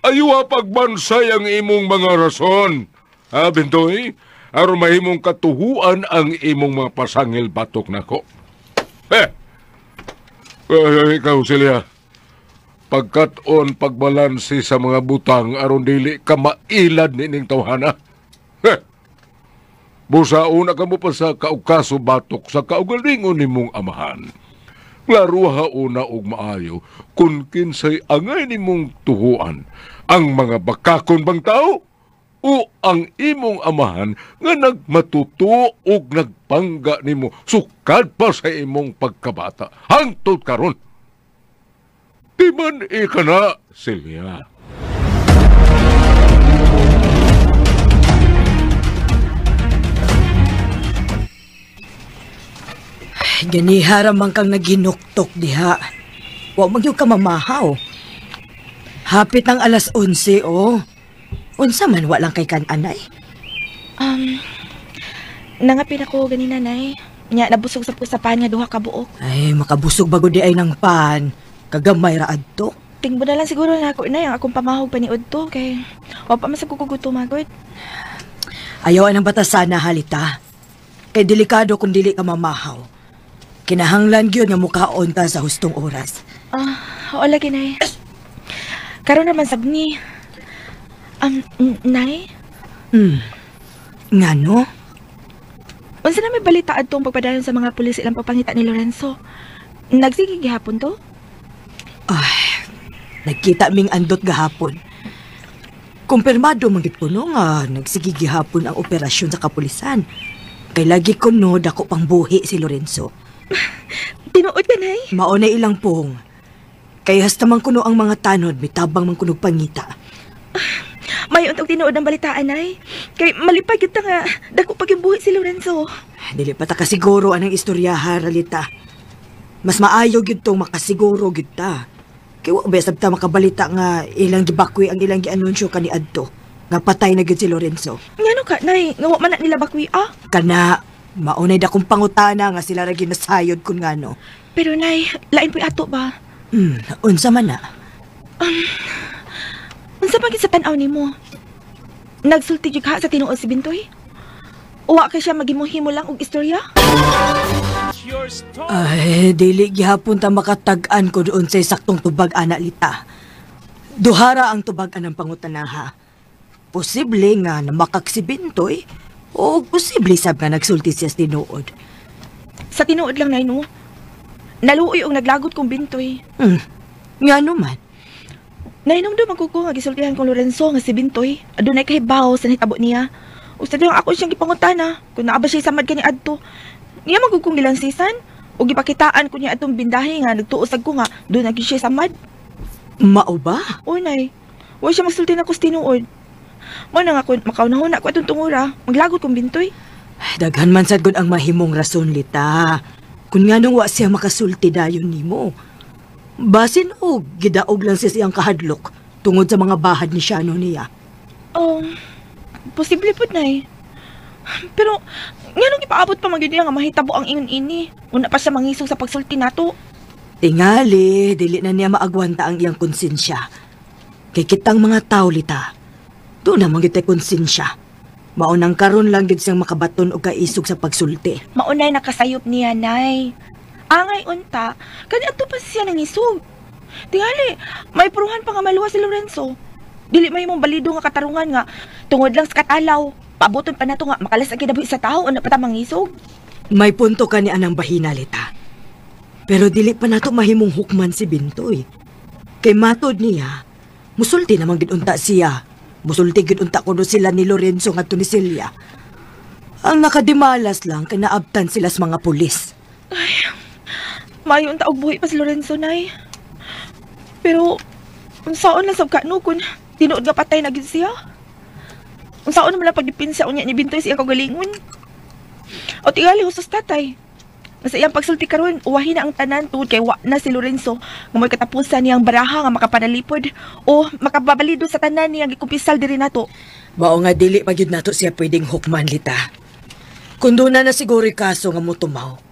Ayaw pagbansay ang imong mga rason, ha, Bintoy? Eh? aron mahimong katuhuan ang imong mga pasangil batok nako. Eh! Eh, eh ikaw sila. Pagkaton, pagbalanse sa mga butang aron dili ka mailad nining tawhana. Eh! Busa una ka mo pa sa kaukaso batok sa kaugalingon nimong amahan. Klaro una og maayo kung kinsay angay nimong tuhuan ang mga bakakon bang tao o ang imong amahan nga nagmatuto og nagpangga nimo sukad pa sa imong pagkabata hangtod karon di man ikana Silvia Ganiha ramang kang naginuktok diha. Huwag magyog ka Hapit ang alas 11, oh. Unsa man walang kay kananay? anay? Um, nangapin ako ganina, nay. Nya, nabusog sa pan nga duha ka buok. Ay, makabusog bago di ay ng pan. Kagamay ra adto. Tingbo na lang siguro na ako, inay, ang akong pamahog paniod to. Kay, wapa mas ako kugutuma, Ayaw ang batasan na halita. Kay delikado kung dili ka mamahaw. Kinahanglan gyud nga mukaon ta sa hustong oras. Ah, uh, wala ginay. Karon naman sabni. Um, Nay? Hmm. Nga no? Unsa na may balita adtong pagpadayon sa mga pulis ilang papangita ni Lorenzo? Nagsige gihapon to? Ay, nagkita ming andot gahapon. Kumpirmado man gid ko no nga nagsige gihapon ang operasyon sa kapulisan. Kay lagi ko no dako pang buhi si Lorenzo. Tinuod ka nay? Mao na ilang pong. Kay hasta man kuno ang mga tanod mitabang man kuno pangita. Ah, may og tinuod ang balitaan ay. Kay malipay kita nga dako pag yung buhi si Lorenzo. Ah, dili pa ta kasiguro anang istorya haralita. Mas maayo gyud tong makasiguro gyud ta. Kay wa ba sabta makabalita nga ilang gibakwi ang ilang gianunsyo Adto. nga patay na gyud si Lorenzo. Ngano ka nay nga wa man nila bakwi ah? Kana maunay dakong pangutana nga sila ra ginasayod kun ngano. Pero nay lain po ato ba? Hmm, unsa man na? Um, Unsa pagit sa tan-aw nimo? Nagsulti gyud ka sa tinuod si Bintoy? Uwa ka siya magimuhimo lang og istorya? Ay, dili gihapon ta makatag-an ko doon sa saktong tubag ana lita. Duhara ang tubag anang pangutanaha. Posible nga na makaksibintoy o posible sab nga nagsulti siya sa tinuod. Sa tinuod lang nay no. Naluoy og naglagot kong bintoy. Hmm. Nga naman. Nainom do magkuko nga gisultihan kong Lorenzo nga si Bintoy. Adunay kay baho sa nitabo niya. Usta lang ako siyang gipangutana kung naa ba siya samad kani adto. Niya magkukong gilansisan o gipakitaan ko niya atong bindahi nga nagtuosag ko nga do na siya samad. Mao ba? Oy nay. Wa siya magsulti na ko sa tinuod. Mo na nga kun makaunahon ako atong tungura, maglagot kong Bintoy. daghan man sad gud ang mahimong rason lita. Kun nganong wa siya makasulti dayon nimo. Basin o gidaog lang siya siyang kahadlok tungod sa mga bahad ni Shano niya. Um, posible po, Nay. Pero, nganong ipaabot pa magyod nga mahitabo ang ingon ini. Una pa sa mangisog sa pagsulti nato. Tingali, dili na niya maagwanta ang iyang konsensya. Kay kitang mga tao lita, doon na mangyutay konsensya. Maunang karon lang gid siyang makabaton o kaisog sa pagsulti. Maunay nakasayop niya, Nay angay unta, kani ato pa siya nang isog. Tingali, may puruhan pa nga maluha si Lorenzo. Dili may mong balido nga katarungan nga, tungod lang sa katalaw. Pabuton pa nato nga, makalas ang kinabuhi sa tao, ano pa tamang isog. May punto ka ni anang bahinalita. Pero dili pa nato mahimong hukman si Bintoy. Kay matod niya, musulti namang gidunta siya. Musulti gidunta kuno sila ni Lorenzo nga ni Celia. Ang nakadimalas lang kinaabtan sila sa mga pulis. Ay, Mayo ang taog buhi pa si Lorenzo, nay. Pero, unsaon na sab no kun tinuod nga patay na gid siya. Unsaon man lang depensa unya ni Bintoy siya kagalingon. O tingali husos tatay. Nasa iyang pagsulti karon, uwahi na ang tanan tungod kay wa na si Lorenzo nga may katapusan niyang baraha nga makapanalipod o makababalido sa tanan niyang gikupisal diri nato. Mao nga dili pa gyud nato siya pwedeng hukman lita. Kunduna na siguro kaso nga mo tumaw.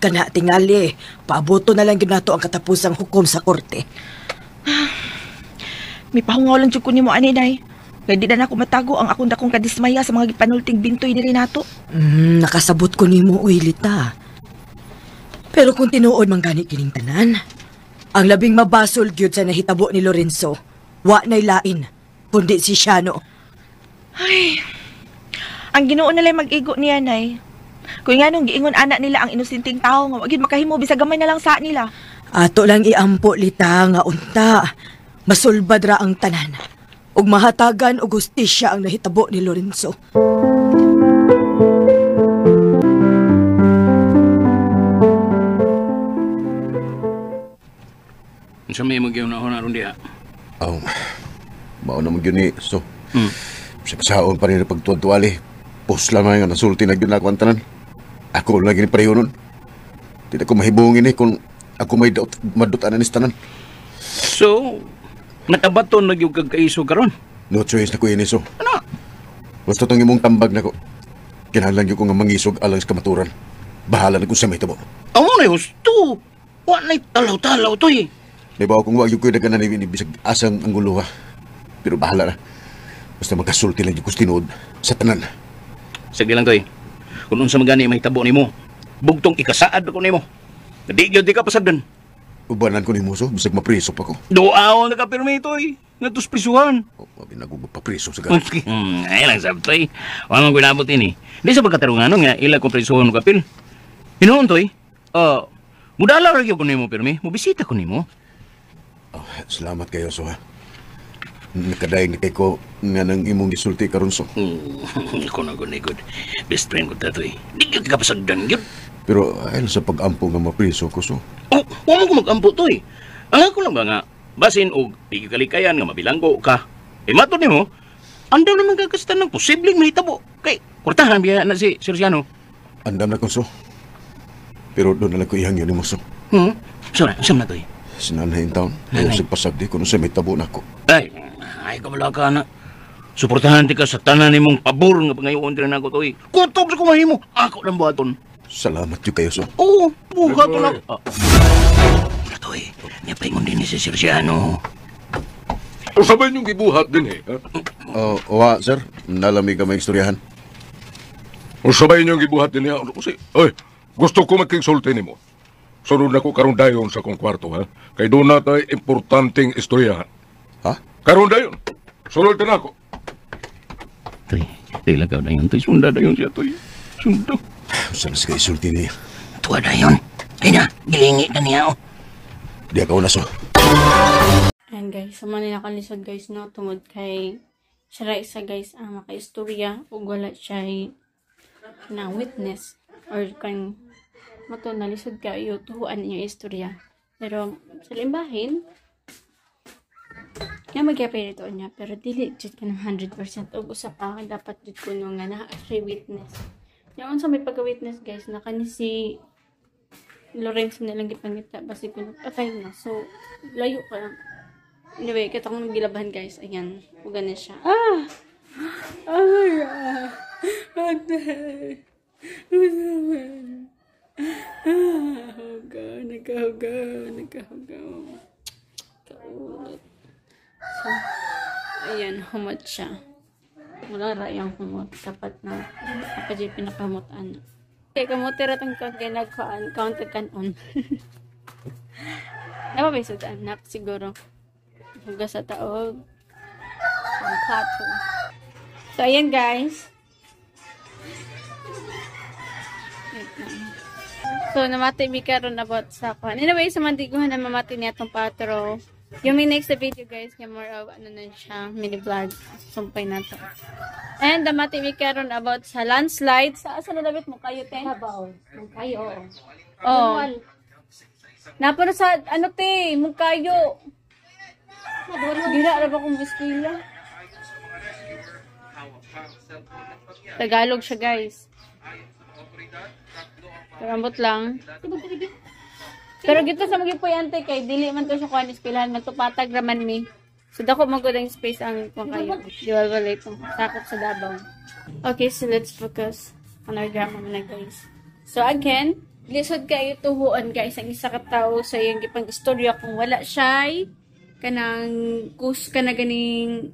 Kana tingali, paaboto na lang yun nato ang katapusang hukom sa korte. Ah, Mi pahungaw lang jud ko nimo ani day. Kay di na ako matago ang akong dakong kadismaya sa mga gipanulting bintoy ni nato. Mm, nakasabot ko nimo oy lita. Pero kung tinuod man gani kining tanan, ang labing mabasol gyud sa nahitabo ni Lorenzo, wa nay lain kundi si Shano. Ay, ang ginuon na lang mag-igo niya, Nay. Kung nga nung giingon anak nila ang inusinting tao nga wagid makahimo bisag gamay na lang sa nila. Ato lang iampo lita nga unta. Masulbad ra ang tanan. Ug mahatagan og hustisya ang nahitabo ni Lorenzo. Unsa may mo gyud na honaron diha? Oh. Mao na mo gyud ni. So. Mm. Sa pagsaon pa rin pagtuwad-tuwali. Pus lang na yung nasulti na gyud na kwantanan. Ako lagi ni pareho nun. Tidak ko mahibungin eh kung ako may daot, madutan ni tanan. So, matabaton na yung kagkaiso karon. No choice na ko iniso. Eh, ano? Gusto tong imong tambag na ko. Kinahalan yung kong mangisog alang sa kamaturan. Bahala na kung sa may tabo. Amo na husto. Wa na talaw-talaw to eh. Di ba kung wag yung kuya na bisag asang ang gulo ha. Pero bahala na. Basta magkasulti lang yung kustinood sa tanan. Sige lang to eh kung unsa magani may tabo nimo. Bugtong ikasaad ko nimo. Di gyud di ka pasagdan. Ubanan ko nimo Muso, bisag mapriso pa ko. Doaw na ka pirmito eh. Natus prisuhan. Oh, binagugo pa priso sa ganun. Hmm, ay lang sabto eh. Wala mong ginabot ini. Eh, di sa pagkatarungan nga, ila ko prisuhan mo kapil. Hinoon to eh. Uh, mudala rin ko nimo pirmi. Mubisita ko nimo. Oh, salamat kayo, so ha. Kadayon kay ko nga nang imong gisulti karon so. Hmm. Ako na gunigod. Best friend ko tato Di Di ka kapasagdan yun. Pero ayun sa pagampo nga mapriso ko so. Oh, wala ko magampo ampo to eh. Ah, ang ako lang ba nga, basin og di nga mabilanggo ka. Eh mato ni mo, andam naman kagastan ng posibleng mahitabo. Kay, kurtahan biya na si Sergiano. Andam na ko so. Pero doon na lang ko ihang yun mo so. Hmm? Sura, siyam na to eh. Sinanahin taon. Ayaw sa pasagdi kung sa may tabo na ko. Ay, ay, kamalaka na. Suportahan ti ka sa tanan nimong pabor nga pangayoon din ako to eh. Kutob sa kumahimo. Ako lang buhaton. Salamat yun kayo, so. Oo, buhaton lang. Ano to eh? Ah. Napaingon din ni si Sir Siano. O sabay niyong gibuhat din eh. Ha? Uh, wa, sir. Nalami ka may istoryahan. O sabay niyong gibuhat din eh. kasi? Oy, gusto ko magkingsulti ni mo. Sunod na ko karundayon sa kong kwarto, ha? Kay doon na tayo importanteng istoryahan. Ha? Karon dayon. Sulod ka na ako. Tuy, tuy lang ka dayon. Tuy, sunda dayon siya, tuy. Sunda. Saan sa kayo sulti niya? Tuwa dayon. Ay na, gilingi ka niya, oh. Di ako naso. Oh. Ayan guys, sa Manila kalisod guys, no? Tungod kay siya isa guys ang makaistorya o wala siya na witness or kang mato ka, kayo tuhuan niya istorya. Pero sa limbahin, nga magkapay rito niya pero dili jud ka ng 100% og usa pa dapat jud kuno nga na actually witness nga unsa may pagka-witness guys na ni si Lorenzo na lang gipangita basi kuno patay na so layo ka lang anyway kita kong gilabahan guys ayan ug na siya ah oh my god Oh, God, nagkahugaw, nagkahugaw. Kaulit. So, ayan, humot siya. Wala rayang humot. Dapat na, kapag yung pinakamutan. Okay, kamutira itong kaginagkaan, counted kanon. Napabisod, ano anak, siguro. Hugas sa taog. Ang plato. So, ayan guys. So, namatay mi karon about sa kuhan. Anyway, sa mandiguhan na mamatay niya itong patro. Yung may next video guys, kaya more of ano na siya, mini vlog. Sumpay na to. And the mati we karon about sa landslide. Sa asa nalabit mo kayo, Ten? Habaon. Mong oo. Oh. Napano sa, ano te, mong kayo. Gira, araba kong biskwila. Tagalog siya guys. Karambot lang. Tibig, tibig. Pero gito sa maging puyante kay dili man to siya kuan ispilahan magtupatag raman mi. So dako mo ang space ang kung kayo. Diwawalay pong Takot sa dabaw. Okay, so let's focus on our drama na guys. So again, lisod kayo tuhuan guys ang isa ka tawo sa iyang gipang istorya kung wala siya kanang kus ka na ganing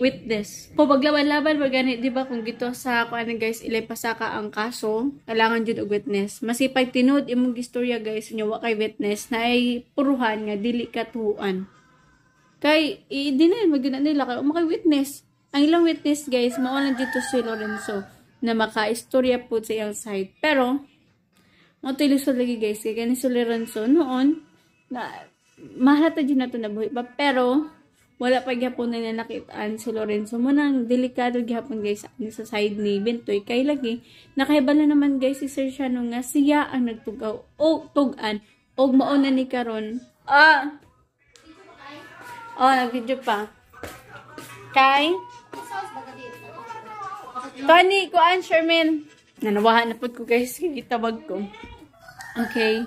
with this. Po paglaban-laban ba gani, di ba kung gito sa kuan guys, ilay pasaka ang kaso, kailangan jud og witness. Masipag tinud imong istorya guys, nya wa kay witness na ay puruhan nga dili katuan. Kay hindi na magina nila kay umakay witness. Ang ilang witness guys, mao lang dito si Lorenzo na makaistorya po sa iyang side. Pero mo tilisod lagi guys, kay kani si Lorenzo noon na mahalata jud nato na buhi pa pero wala pa gyapon na nakitaan si Lorenzo mo nang delikado gyapon guys sa side ni Bentoy kay lagi nakahibala naman guys si Sir Shano nga siya ang nagtugaw o tugan og mao na ni karon ah oh nagvideo pa kay Tani ko an Sherman nanawahan na pud ko guys itawag ko okay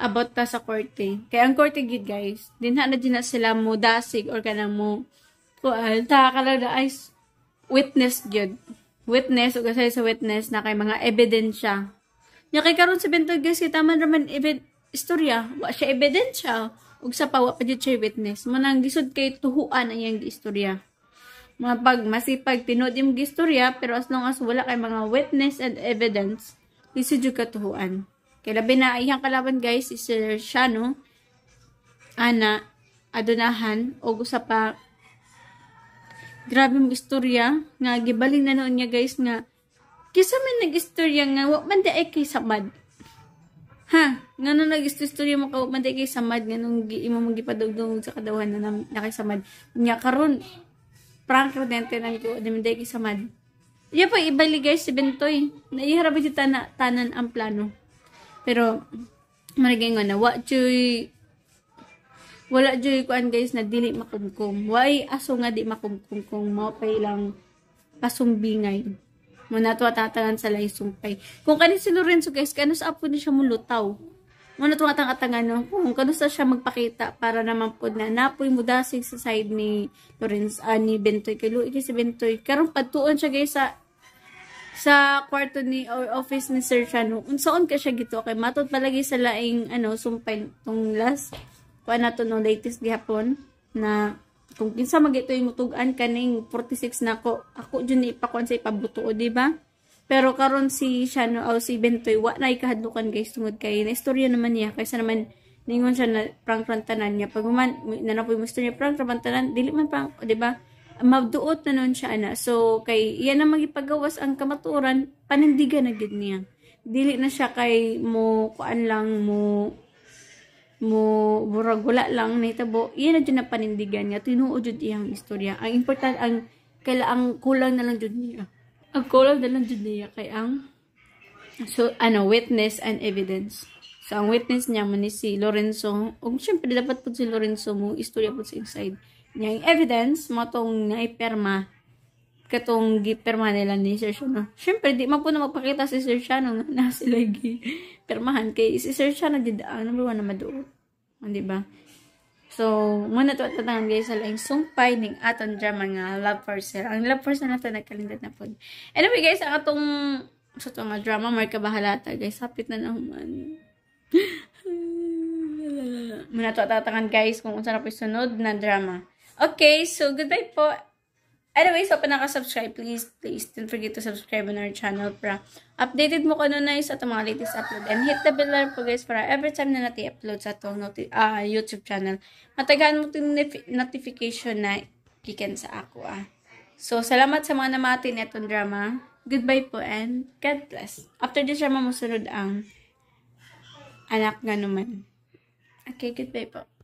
about ta sa korte. Kaya ang korte gid guys, dinha na din na sila mo dasig or kanang mo kuan ta kala da is witness gid. Witness o kasi sa witness na kay mga ebidensya. Nya kay karon sa bento guys kita man raman event istorya, wa siya ebidensya ug sa pawa pa gyud siya witness. Manang gisud kay tuhuan ang iyang istorya. Mapag masipag tinud imong istorya pero as long as wala kay mga witness and evidence, gisud ka tuhuan. Kailabi na iyang kalaban guys is siya no. Ana adunahan og usa pa grabe mong istorya nga gibaling na noon niya guys nga kisa man nagistorya nga wa man daay kay samad. Ha, ngano nagistorya mo ka wa man kay samad nganong imo mong sa kadawhan na na kay samad. Nya karon prank rodente nang ko naman daay kay samad. Iya pa ibali guys si Bentoy. na ba si tana, tanan ang plano. Pero, marigay nga na, wa choy, wala joy kuan guys na dili makumkum. Why aso nga di makumkum kung mo pay lang pasumbingay. Mo nato atatangan sa lay sumpay. Kung kanin si Lorenzo guys, kano sa apo ni siya mulutaw. Mo nato tatangan no kung kano sa siya magpakita para naman pud na napoy mudasig sa side ni Lorenzo uh, ni Bentoy kay Luigi si Bentoy. Karon patuon siya guys sa sa kwarto ni or office ni Sir Chan. Unsaon ka siya gito kay matod palagi sa laing ano sumpay tong last na to no latest gihapon na kung kinsa magito imong mutugan kaning 46 na ako ako jud ni ipakuan sa ipabutuo di ba pero karon si Shano aw si Bentoy wa na ikahadlukan guys tungod kay na istorya naman niya kaysa naman ningon siya na prank rantanan niya pag man nanapoy mo istorya prank rantanan dili man prank di ba mabduot na nun siya ana so kay yan ang magipagawas ang kamaturan panindigan na gid niya dili na siya kay mo kuan lang mo mo burag wala lang nahitabo yan na dyan na panindigan niya tinuod jud iyang istorya ang important ang kaila, ang kulang na lang jud niya ang kulang na lang jud niya kay ang so ano witness and evidence so ang witness niya man ni si Lorenzo ug syempre dapat pud si Lorenzo mo istorya pud sa inside nga evidence mo tong naipirma katong gipirma nila ni Sir Shano. Siyempre, di man magpakita si Sir Shano na sila permahan Kay si Sir Shano, did, uh, ah, number one na maduot. Hindi ah, ba? So, muna to tatangan guys sa laing sumpay ning aton drama nga love for sale. Ang love for sale nato nagkalindat na po. Anyway guys, ang atong sa so, mga drama, marka bahalata guys. Hapit na naman. muna to tatangan guys kung unsa na po sunod na drama. Okay, so goodbye po. Anyway, so panaka-subscribe, please, please, don't forget to subscribe on our channel para updated mo kung ano na sa itong mga latest upload. And hit the bell po guys para every time na natin upload sa itong uh, YouTube channel, matagahan mo itong notification na kikin sa ako ah. So, salamat sa mga namatin itong drama. Goodbye po and God bless. After this drama, masunod ang anak nga naman. Okay, goodbye po.